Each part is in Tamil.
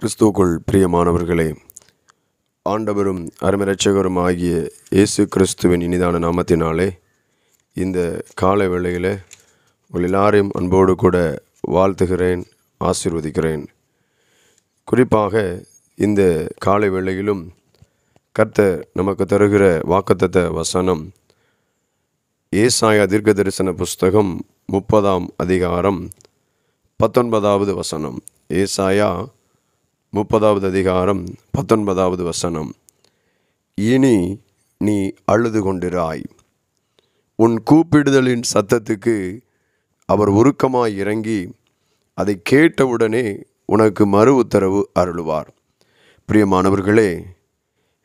கிறிஸ்துவுக்குள் பிரியமானவர்களே ஆண்டவரும் அருமரட்சகரும் ஆகிய இயேசு கிறிஸ்துவின் இனிதான நாமத்தினாலே இந்த காலை வேளையில் உங்கள் எல்லாரையும் அன்போடு கூட வாழ்த்துகிறேன் ஆசீர்வதிக்கிறேன் குறிப்பாக இந்த காலை வேளையிலும் கர்த்த நமக்கு தருகிற வாக்குத்தத்த வசனம் ஏசாய தீர்க்க தரிசன புஸ்தகம் முப்பதாம் அதிகாரம் பத்தொன்பதாவது வசனம் ஏசாயா முப்பதாவது அதிகாரம் பத்தொன்பதாவது வசனம் இனி நீ அழுது கொண்டிராய் உன் கூப்பிடுதலின் சத்தத்துக்கு அவர் உருக்கமாய் இறங்கி அதை கேட்டவுடனே உனக்கு மறு உத்தரவு அருளுவார் பிரியமானவர்களே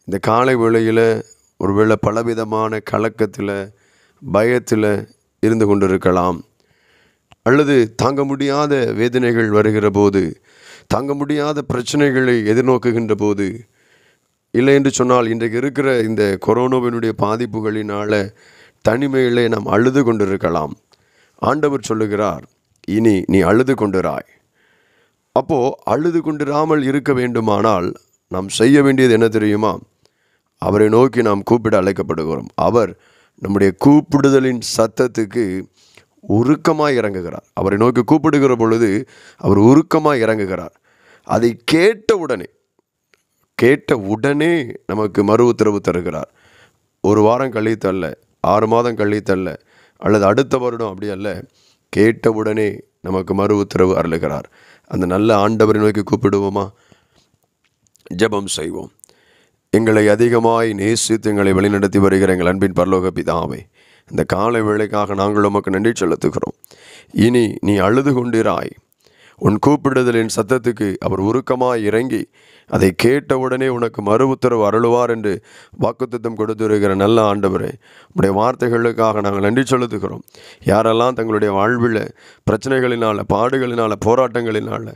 இந்த காலை வேளையில் ஒருவேளை பலவிதமான கலக்கத்தில் பயத்தில் இருந்து கொண்டிருக்கலாம் அல்லது தாங்க முடியாத வேதனைகள் வருகிற போது தாங்க முடியாத பிரச்சனைகளை எதிர்நோக்குகின்ற போது இல்லை என்று சொன்னால் இன்றைக்கு இருக்கிற இந்த கொரோனாவினுடைய பாதிப்புகளினால் தனிமையிலே நாம் அழுது கொண்டிருக்கலாம் ஆண்டவர் சொல்லுகிறார் இனி நீ அழுது கொண்டிராய் அப்போது அழுது கொண்டிராமல் இருக்க வேண்டுமானால் நாம் செய்ய வேண்டியது என்ன தெரியுமா அவரை நோக்கி நாம் கூப்பிட அழைக்கப்படுகிறோம் அவர் நம்முடைய கூப்பிடுதலின் சத்தத்துக்கு உருக்கமாக இறங்குகிறார் அவரை நோக்கி கூப்பிடுகிற பொழுது அவர் உருக்கமாக இறங்குகிறார் அதை கேட்ட உடனே கேட்ட உடனே நமக்கு மறு உத்தரவு தருகிறார் ஒரு வாரம் கழித்து அல்ல ஆறு மாதம் கழித்து அல்ல அல்லது அடுத்த வருடம் அப்படி அல்ல கேட்ட உடனே நமக்கு மறு உத்தரவு அருளுகிறார் அந்த நல்ல ஆண்டவரை நோக்கி கூப்பிடுவோமா ஜபம் செய்வோம் எங்களை அதிகமாய் நேசித்து எங்களை வழிநடத்தி வருகிற எங்கள் அன்பின் பரலோக பிதாவே இந்த காலை வேலைக்காக நாங்கள் உமக்கு நன்றி செலுத்துகிறோம் இனி நீ அழுது கொண்டிராய் உன் கூப்பிடுதலின் சத்தத்துக்கு அவர் உருக்கமாக இறங்கி அதை கேட்டவுடனே உனக்கு மறு உத்தரவு அருளுவார் என்று வாக்குத்தத்தம் கொடுத்துருக்கிற நல்ல ஆண்டவரே உடைய வார்த்தைகளுக்காக நாங்கள் நன்றி செலுத்துகிறோம் யாரெல்லாம் தங்களுடைய வாழ்வில் பிரச்சனைகளினால் பாடுகளினால் போராட்டங்களினால்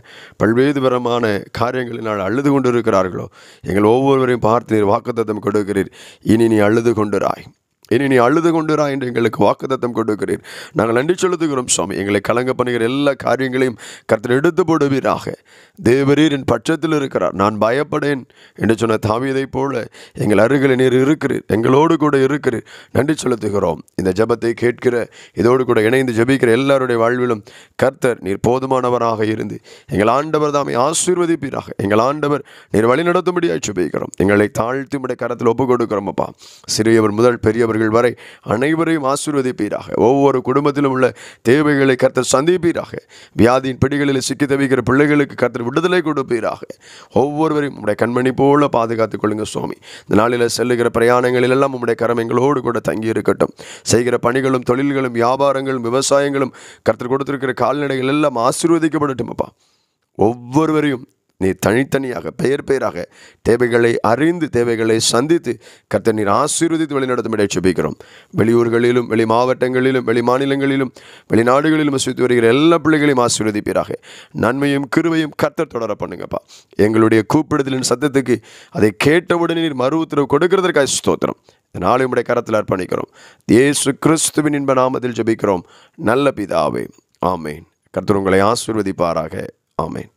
பல்வேறு பரமான காரியங்களினால் அழுது கொண்டிருக்கிறார்களோ எங்கள் ஒவ்வொருவரையும் பார்த்து நீர் வாக்குத்தத்தம் கொடுக்கிறீர் இனி நீ அழுது கொண்டிராய் இனி நீ அழுது கொண்டுரா என்று எங்களுக்கு வாக்குத்தத்தம் கொடுக்கிறீர் நாங்கள் நன்றி செலுத்துகிறோம் சுவாமி எங்களை கலங்க பண்ணுகிற எல்லா காரியங்களையும் கருத்தில் எடுத்து போடுவீராக தேவரீர் என் பட்சத்தில் இருக்கிறார் நான் பயப்படேன் என்று சொன்ன தாவியதைப் போல எங்கள் அருகில் நீர் இருக்கிறீர் எங்களோடு கூட இருக்கிறீர் நன்றி செலுத்துகிறோம் இந்த ஜபத்தை கேட்கிற இதோடு கூட இணைந்து ஜபிக்கிற எல்லாருடைய வாழ்விலும் கர்த்தர் நீர் போதுமானவராக இருந்து எங்கள் ஆண்டவர் தாமை ஆசீர்வதிப்பீராக எங்கள் ஆண்டவர் நீர் வழி நடத்தும்படியாக ஜபிக்கிறோம் எங்களை தாழ்த்தும்படி கரத்தில் ஒப்பு கொடுக்கிறோம் அப்பா சிறியவர் முதல் பெரியவர் இருக்கிறவர்கள் வரை அனைவரையும் ஆசீர்வதிப்பீராக ஒவ்வொரு குடும்பத்திலும் உள்ள தேவைகளை கர்த்தர் சந்திப்பீராக வியாதியின் பிடிகளில் சிக்கி தவிக்கிற பிள்ளைகளுக்கு கர்த்தர் விடுதலை கொடுப்பீராக ஒவ்வொருவரையும் உடைய கண்மணி போல பாதுகாத்துக் கொள்ளுங்க சுவாமி இந்த நாளில் செல்லுகிற பிரயாணங்களில் எல்லாம் உங்களுடைய கரம் எங்களோடு கூட தங்கி இருக்கட்டும் செய்கிற பணிகளும் தொழில்களும் வியாபாரங்களும் விவசாயங்களும் கர்த்தர் கொடுத்திருக்கிற கால்நடைகள் எல்லாம் ஆசீர்வதிக்கப்படட்டும் அப்பா ஒவ்வொருவரையும் நீ தனித்தனியாக பெயர் பெயராக தேவைகளை அறிந்து தேவைகளை சந்தித்து கர்த்த நீர் ஆசீர்வதித்து வழிநடத்தும்படி செபிக்கிறோம் வெளியூர்களிலும் வெளி மாவட்டங்களிலும் வெளி மாநிலங்களிலும் வெளிநாடுகளிலும் வசித்து வருகிற எல்லா பிள்ளைகளையும் ஆசீர்வதிப்பீராக நன்மையும் கிருவையும் கர்த்தர் தொடர பண்ணுங்கப்பா எங்களுடைய கூப்பிடுதலின் சத்தத்துக்கு அதை கேட்டவுடனே நீர் மறு உத்தரவு கொடுக்கறதற்காக ஸ்தோத்திரம் நாளை உடைய கரத்தில் அர்ப்பணிக்கிறோம் தேசு கிறிஸ்துவின் இன்ப நாமத்தில் ஜபிக்கிறோம் நல்ல பிதாவே ஆமேன் கர்த்தர் உங்களை ஆசீர்வதிப்பாராக ஆமேன்